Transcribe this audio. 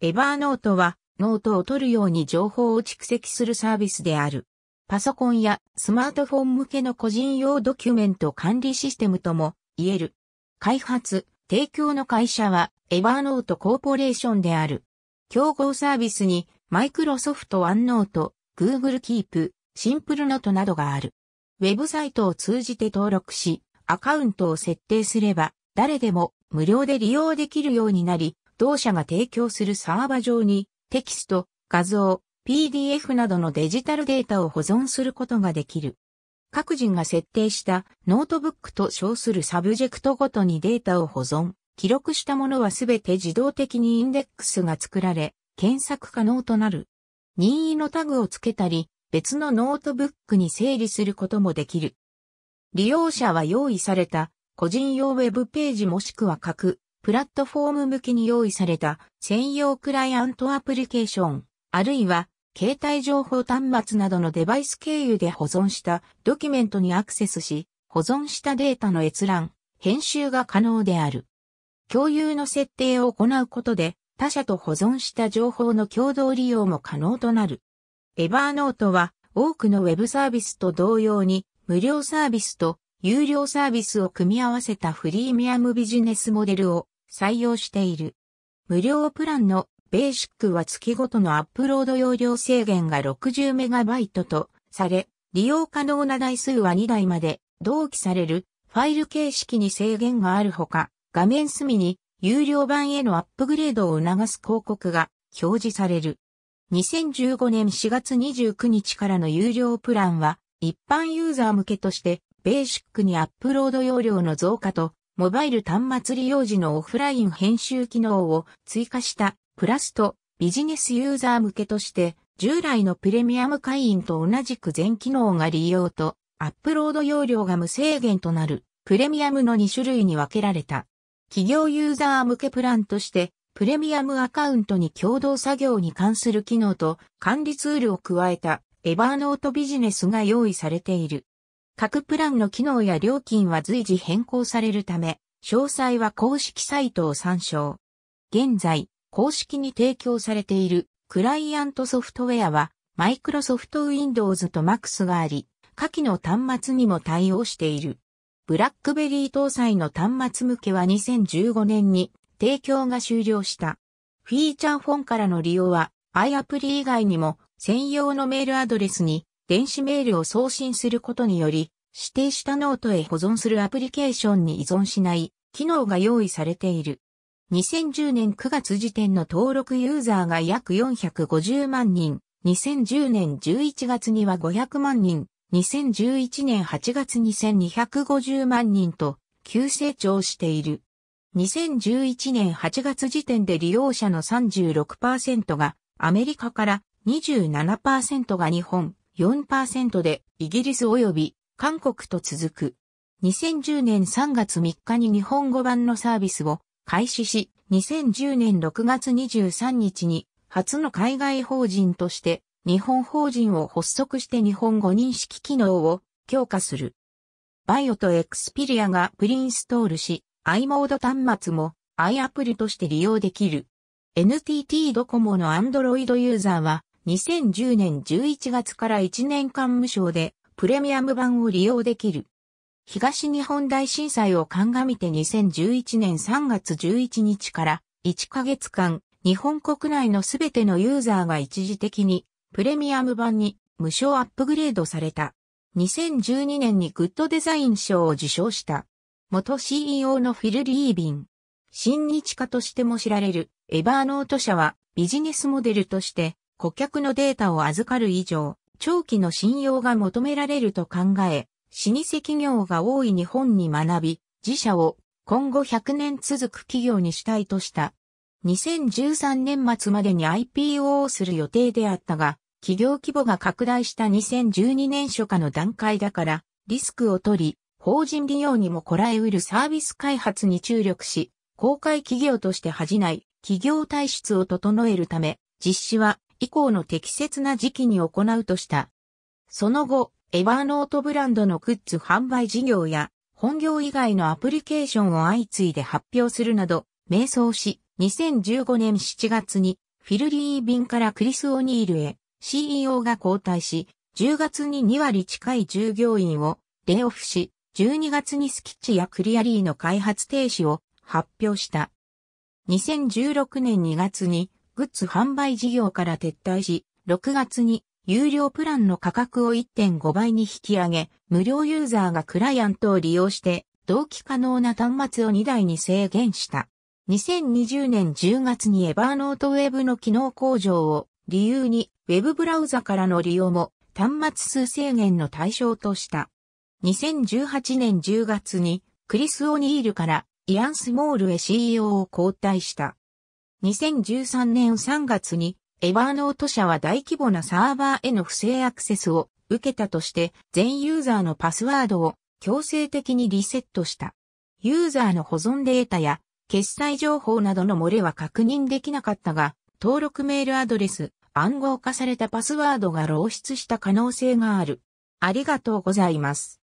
エバーノートはノートを取るように情報を蓄積するサービスである。パソコンやスマートフォン向けの個人用ドキュメント管理システムとも言える。開発、提供の会社はエバーノートコーポレーションである。競合サービスにマイクロソフトワンノート、グーグルキープ、シンプルノートなどがある。ウェブサイトを通じて登録し、アカウントを設定すれば誰でも無料で利用できるようになり、同社が提供するサーバ上にテキスト、画像、PDF などのデジタルデータを保存することができる。各人が設定したノートブックと称するサブジェクトごとにデータを保存、記録したものはすべて自動的にインデックスが作られ、検索可能となる。任意のタグをつけたり、別のノートブックに整理することもできる。利用者は用意された個人用ウェブページもしくは各プラットフォーム向きに用意された専用クライアントアプリケーション、あるいは携帯情報端末などのデバイス経由で保存したドキュメントにアクセスし、保存したデータの閲覧、編集が可能である。共有の設定を行うことで、他社と保存した情報の共同利用も可能となる。Evernote は多くの Web サービスと同様に無料サービスと有料サービスを組み合わせたフリーミアムビジネスモデルを採用している。無料プランのベーシックは月ごとのアップロード容量制限が 60MB とされ、利用可能な台数は2台まで同期されるファイル形式に制限があるほか、画面隅に有料版へのアップグレードを促す広告が表示される。2015年4月29日からの有料プランは一般ユーザー向けとしてベーシックにアップロード容量の増加とモバイル端末利用時のオフライン編集機能を追加したプラスとビジネスユーザー向けとして従来のプレミアム会員と同じく全機能が利用とアップロード容量が無制限となるプレミアムの2種類に分けられた。企業ユーザー向けプランとしてプレミアムアカウントに共同作業に関する機能と管理ツールを加えたエバーノートビジネスが用意されている。各プランの機能や料金は随時変更されるため、詳細は公式サイトを参照。現在、公式に提供されているクライアントソフトウェアは、マイクロソフト Windows と Max があり、下記の端末にも対応している。ブラックベリー搭載の端末向けは2015年に提供が終了した。フィーチャーフォンからの利用は、i アプリ以外にも専用のメールアドレスに電子メールを送信することにより、指定したノートへ保存するアプリケーションに依存しない機能が用意されている。2010年9月時点の登録ユーザーが約450万人、2010年11月には500万人、2011年8月2250万人と急成長している。2011年8月時点で利用者の36%がアメリカから27%が日本、4%でイギリス及び韓国と続く。2010年3月3日に日本語版のサービスを開始し、2010年6月23日に初の海外法人として日本法人を発足して日本語認識機能を強化する。バイオとエクスピリアがプリンストールし、i モード端末も i アプリとして利用できる。NTT ドコモの Android ユーザーは2010年11月から1年間無償でプレミアム版を利用できる。東日本大震災を鑑みて2011年3月11日から1ヶ月間、日本国内のすべてのユーザーが一時的にプレミアム版に無償アップグレードされた。2012年にグッドデザイン賞を受賞した。元 CEO のフィル・リービン。新日家としても知られるエバーノート社はビジネスモデルとして顧客のデータを預かる以上、長期の信用が求められると考え、老舗企業が多い日本に学び、自社を今後100年続く企業にしたいとした。2013年末までに IPO をする予定であったが、企業規模が拡大した2012年初夏の段階だから、リスクを取り、法人利用にもこらえうるサービス開発に注力し、公開企業として恥じない企業体質を整えるため、実施は以降の適切な時期に行うとした。その後、エバーノートブランドのグッズ販売事業や、本業以外のアプリケーションを相次いで発表するなど、迷走し、2015年7月に、フィルリー便からクリス・オニールへ、CEO が交代し、10月に2割近い従業員を、レオフし、12月にスキッチやクリアリーの開発停止を発表した。2016年2月にグッズ販売事業から撤退し、6月に有料プランの価格を1.5倍に引き上げ、無料ユーザーがクライアントを利用して、同期可能な端末を2台に制限した。2020年10月にエバーノートウェブの機能向上を理由に、ウェブブラウザからの利用も端末数制限の対象とした。2018年10月に、クリス・オニールからイアン・スモールへ CEO を交代した。2013年3月に、エバーノート社は大規模なサーバーへの不正アクセスを受けたとして、全ユーザーのパスワードを強制的にリセットした。ユーザーの保存データや決済情報などの漏れは確認できなかったが、登録メールアドレス、暗号化されたパスワードが漏出した可能性がある。ありがとうございます。